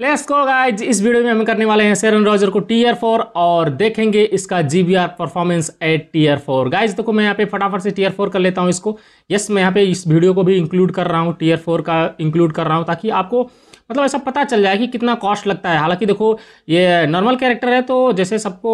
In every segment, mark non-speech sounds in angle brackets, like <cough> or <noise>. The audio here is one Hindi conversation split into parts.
लेट्स गो गाइज इस वीडियो में हम करने वाले हैं सेरन रॉजर को टीयर फोर और देखेंगे इसका GBR performance at tier four guys देखो मैं यहाँ पे फटाफट से टीयर फोर कर लेता हूँ इसको यस मैं यहाँ पे इस वीडियो को भी इंक्लूड कर रहा हूँ टीयर फोर का इंक्लूड कर रहा हूँ ताकि आपको मतलब ऐसा पता चल जाए कि कितना कॉस्ट लगता है हालांकि देखो ये नॉर्मल कैरेक्टर है तो जैसे सबको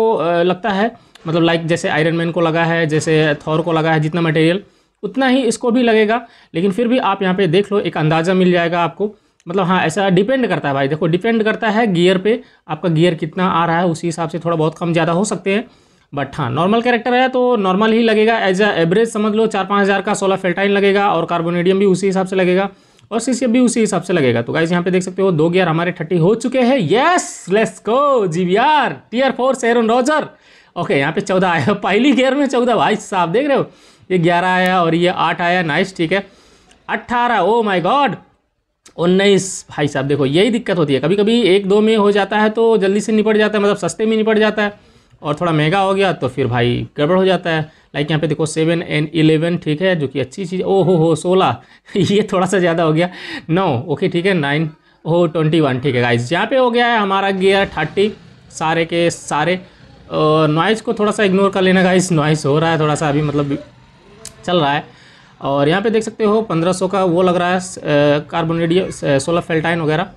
लगता है मतलब लाइक जैसे आयरन मैन को लगा है जैसे थॉर को लगा है जितना मटेरियल उतना ही इसको भी लगेगा लेकिन फिर भी आप यहाँ पे देख लो एक अंदाज़ा मिल जाएगा आपको मतलब हाँ ऐसा डिपेंड करता है भाई देखो डिपेंड करता है गियर पे आपका गियर कितना आ रहा है उसी हिसाब से थोड़ा बहुत कम ज़्यादा हो सकते हैं बट हाँ नॉर्मल कैरेक्टर है तो नॉर्मल ही लगेगा एज अ एवरेज समझ लो चार पाँच हज़ार का सोलह फेल्टाइन लगेगा और कार्बोनेडियम भी उसी हिसाब से लगेगा और सी भी उसी हिसाब से लगेगा तो गाइज यहाँ पे देख सकते हो दो गियर हमारे थर्टी हो चुके हैं येस लेस को G V R tier four सेरन रोजर ओके यहाँ पे चौदह आया पहली गियर में चौदह भाई साहब देख रहे हो ये ग्यारह आया और ये आठ आया नाइस ठीक है अट्ठारह ओ माई गॉड उन्नीस भाई साहब देखो यही दिक्कत होती है कभी कभी एक दो में हो जाता है तो जल्दी से निपट जाता है मतलब सस्ते में निपट जाता है और थोड़ा महंगा हो गया तो फिर भाई गड़बड़ हो जाता है लाइक यहाँ पे देखो सेवन एंड इलेवन ठीक है जो कि अच्छी चीज़ ओ हो हो सोलह <laughs> ये थोड़ा सा ज़्यादा हो गया नौ ओके ठीक है नाइन ओ ट्वेंटी वन ठीक है गाइज यहाँ पे हो गया है हमारा गियर थर्टी सारे के सारे नॉइज़ को थोड़ा सा इग्नोर कर लेना गाइज नॉइज़ हो रहा है थोड़ा सा अभी मतलब चल रहा है और यहाँ पे देख सकते हो 1500 का वो लग रहा है रेडियो सोलर फेल्टाइन वगैरह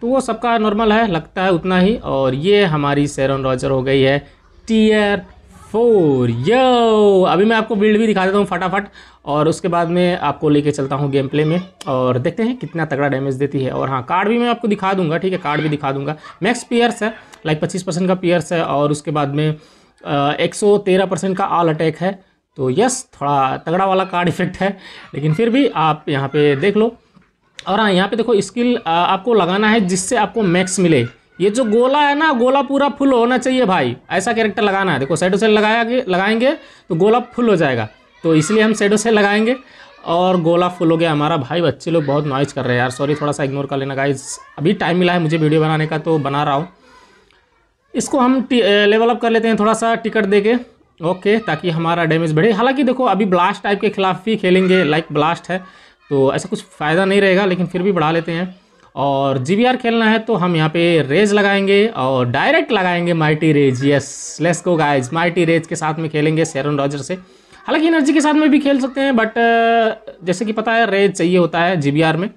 तो वो सबका नॉर्मल है लगता है उतना ही और ये हमारी सेरन रॉजर हो गई है टीयर फोर यो अभी मैं आपको बिल्ड भी दिखा देता हूँ फटाफट और उसके बाद में आपको लेके चलता हूँ गेम प्ले में और देखते हैं कितना तगड़ा डैमेज देती है और हाँ कार्ड भी मैं आपको दिखा दूँगा ठीक है कार्ड भी दिखा दूंगा मैक्स पियर्स है लाइक पच्चीस परसेंट का पियर्स है और उसके बाद में एक सौ तेरह परसेंट का ऑल अटैक है तो यस थोड़ा तगड़ा वाला कार्ड इफेक्ट है लेकिन फिर भी आप यहाँ पे देख लो और हाँ यहाँ पे देखो स्किल आपको लगाना है जिससे आपको मैक्स मिले ये जो गोला है ना गोला पूरा फुल होना चाहिए भाई ऐसा कैरेक्टर लगाना है देखो सेडो सेल लगाया लगाएंगे तो गोला फुल हो जाएगा तो इसलिए हम सेडो सेल लगाएंगे और गोला फुल हो गया हमारा भाई बच्चे लोग बहुत नॉइज कर रहे हैं यार सॉरी थोड़ा सा इग्नोर कर लेना गाइज अभी टाइम मिला है मुझे वीडियो बनाने का तो बना रहा हूँ इसको हम लेवल अप कर लेते हैं थोड़ा सा टिकट दे के ओके ताकि हमारा डैमेज बढ़े हालांकि देखो अभी ब्लास्ट टाइप के खिलाफ भी खेलेंगे लाइक ब्लास्ट है तो ऐसा कुछ फ़ायदा नहीं रहेगा लेकिन फिर भी बढ़ा लेते हैं और जी खेलना है तो हम यहाँ पे रेज लगाएंगे और डायरेक्ट लगाएंगे माइटी रेज यस लेस को गाइज माइटी रेज के साथ में खेलेंगे सैरन रॉजर से हालांकि एनर्जी के साथ में भी खेल सकते हैं बट जैसे कि पता है रेज चाहिए होता है जी में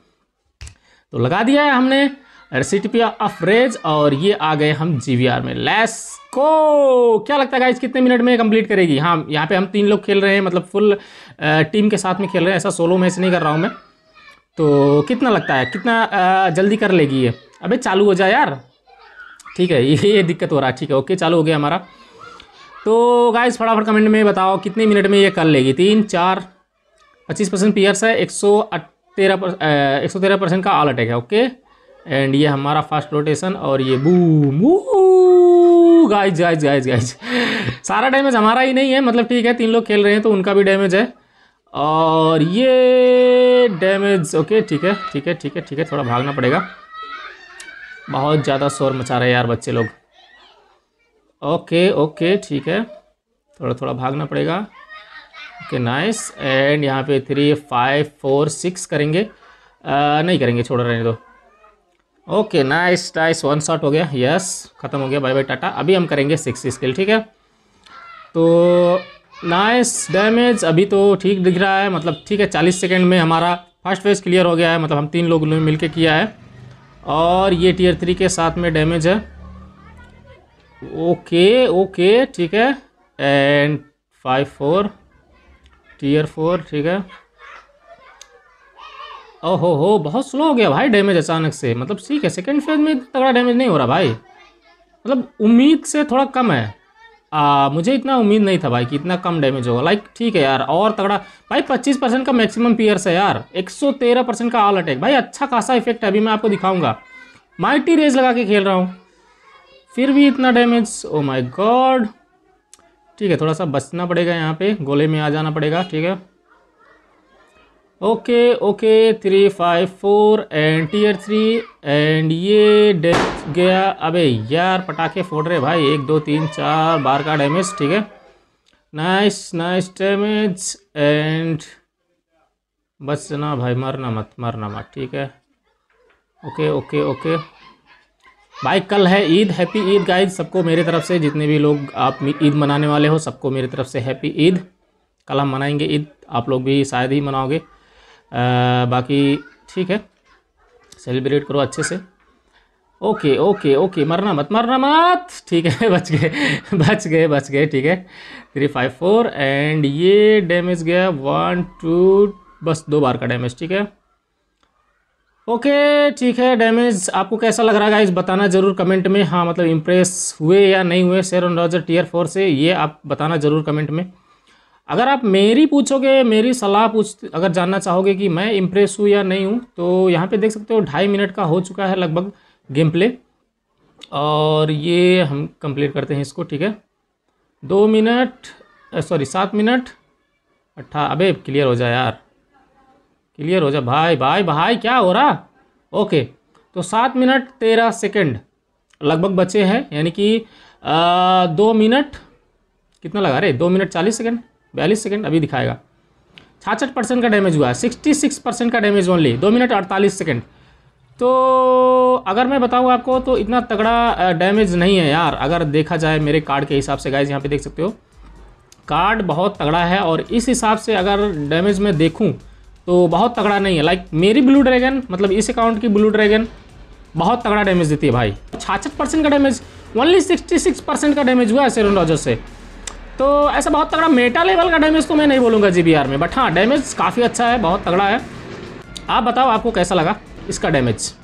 तो लगा दिया है हमने रेसिटिपिया ऑफ रेज और ये आ गए हम जी में लेस को क्या लगता है गाइस कितने मिनट में कंप्लीट करेगी हाँ यहाँ पे हम तीन लोग खेल रहे हैं मतलब फुल टीम के साथ में खेल रहे हैं ऐसा सोलो मैच नहीं कर रहा हूँ मैं तो कितना लगता है कितना जल्दी कर लेगी ये अबे चालू हो जाए यार ठीक है ये दिक्कत हो रहा है ठीक है ओके चालू हो गया हमारा तो गाइस फटाफट कमेंट में बताओ कितने मिनट में ये कर लेगी तीन चार पच्चीस परसेंट है एक सौ तेरह पर एक सौ तेरह परसेंट का ऑल अटैक है ओके एंड ये हमारा फास्ट रोटेशन और ये बूम बू गाइज गाइज गाइज गाइज सारा डैमेज हमारा ही नहीं है मतलब ठीक है तीन लोग खेल रहे हैं तो उनका भी डैमेज है और ये डैमेज ओके ठीक है ठीक है ठीक है ठीक है थोड़ा भागना पड़ेगा बहुत ज़्यादा शोर मचा रहे हैं यार बच्चे लोग ओके ओके ठीक है थोड़ा थोड़ा भागना पड़ेगा ओके नाइस एंड यहाँ पे थ्री फाइव फोर सिक्स करेंगे आ, नहीं करेंगे छोड़ हैं तो okay nice nice one shot हो गया यस ख़त्म हो गया बाय बाय टाटा अभी हम करेंगे सिक्स स्किल ठीक है तो नाइस डैमेज अभी तो ठीक दिख रहा है मतलब ठीक है चालीस सेकेंड में हमारा फर्स्ट फेज क्लियर हो गया है मतलब हम तीन लोग मिल के किया है और ये टीयर थ्री के साथ में डैमेज है ओके ओके ठीक है and five four tier four ठीक है ओहो हो बहुत स्लो हो गया भाई डैमेज अचानक से मतलब ठीक है सेकेंड फेज में तगड़ा डैमेज नहीं हो रहा भाई मतलब उम्मीद से थोड़ा कम है आ, मुझे इतना उम्मीद नहीं था भाई कि इतना कम डैमेज होगा लाइक ठीक है यार और तगड़ा भाई 25 परसेंट का मैक्सिमम पियर्स है यार 113 परसेंट का ऑल अटैक भाई अच्छा खासा इफेक्ट है अभी मैं आपको दिखाऊंगा माइटी रेज लगा के खेल रहा हूँ फिर भी इतना डैमेज ओ माई गॉड ठीक है थोड़ा सा बचना पड़ेगा यहाँ पे गोले में आ जाना पड़ेगा ठीक है okay okay three five four and tier three and ये डेथ गया अबे यार पटाखे फोड़ रहे भाई एक दो तीन चार बार का डैमेज ठीक है नाइस नाइस डैमेज एंड ना भाई मरना मत मरना मत ठीक है ओके ओके ओके भाई कल है ईद हैप्पी ईद गाइज सबको मेरी तरफ से जितने भी लोग आप ईद मनाने वाले हो सबको मेरी तरफ से हैप्पी ईद कल हम मनाएंगे ईद आप लोग भी शायद ही मनाओगे बाकी ठीक है सेलिब्रेट करो अच्छे से ओके ओके ओके मरना मत मरना मत ठीक है बच गए बच गए बच गए ठीक है थ्री फाइव फोर एंड ये डैमेज गया वन टू बस दो बार का डैमेज ठीक है ओके ठीक है डैमेज आपको कैसा लग रहा है गाइज बताना ज़रूर कमेंट में हाँ मतलब इम्प्रेस हुए या नहीं हुए शेर रॉजर टीयर फोर से ये आप बताना ज़रूर कमेंट में अगर आप मेरी पूछोगे मेरी सलाह पूछ अगर जानना चाहोगे कि मैं इम्प्रेस हूँ या नहीं हूँ तो यहाँ पे देख सकते हो ढाई मिनट का हो चुका है लगभग गेम प्ले और ये हम कंप्लीट करते हैं इसको ठीक है दो मिनट सॉरी सात मिनट अट्ठा अबे क्लियर हो जाए यार क्लियर हो जाए भाई भाई भाई क्या हो रहा ओके तो सात मिनट तेरह सेकेंड लगभग बचे हैं यानी कि आ, दो मिनट कितना लगा रहे दो मिनट चालीस सेकेंड बयालीस सेकेंड अभी दिखाएगा छाछठ परसेंट का डैमेज हुआ है सिक्सटी सिक्स परसेंट का डैमेज ओनली दो मिनट अड़तालीस सेकेंड तो अगर मैं बताऊँ आपको तो इतना तगड़ा डैमेज नहीं है यार अगर देखा जाए मेरे कार्ड के हिसाब से गाइज यहाँ पे देख सकते हो कार्ड बहुत तगड़ा है और इस हिसाब से अगर डैमेज मैं देखूँ तो बहुत तगड़ा नहीं है लाइक मेरी ब्लू ड्रैगन मतलब इस अकाउंट की ब्लू ड्रैगन बहुत तगड़ा डैमेज देती है भाई छाछठ परसेंट का damage only sixty six percent का डैमेज हुआ है सेरन रॉजर से तो ऐसा बहुत तगड़ा मेटा लेवल का डैमेज तो मैं नहीं बोलूँगा जी में बट हाँ डैमेज काफ़ी अच्छा है बहुत तगड़ा है आप बताओ आपको कैसा लगा इसका डैमेज